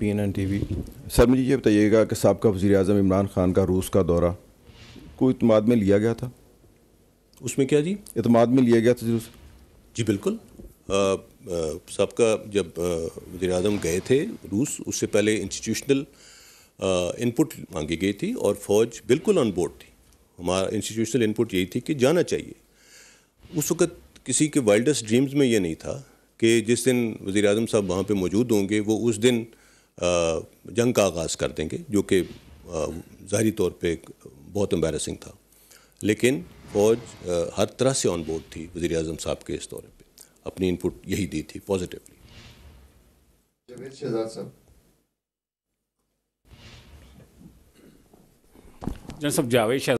P N N T V sir मुझे ये बताइएगा कि सबका वज़ी अजम इमरान खान का रूस का दौरा को इतमाद में लिया गया था उसमें क्या जी इतमाद में लिया गया था जी जी बिल्कुल सबका जब वजी अजम गए थे रूस उससे पहले इंस्टीट्यूशनल इनपुट मांगी गई थी और फ़ौज बिल्कुल ऑन बोर्ड थी हमारा इंस्टीट्यूशनल इनपुट यही थी कि जाना चाहिए उस वक़्त किसी के वाइल्डेस्ट ड्रीम्स में ये नहीं था कि जिस दिन वज़ी अजम साहब वहाँ पर मौजूद होंगे वो उस दिन जंग का आगाज़ कर देंगे जो कि ज़ाहरी तौर पर बहुत एम्बेरसिंग था लेकिन फ़ौज हर तरह से ऑन बोर्ड थी वज़ी अजम साहब के इस दौरे पर अपनी इनपुट यही दी थी पॉजिटिवली जन सब जावेद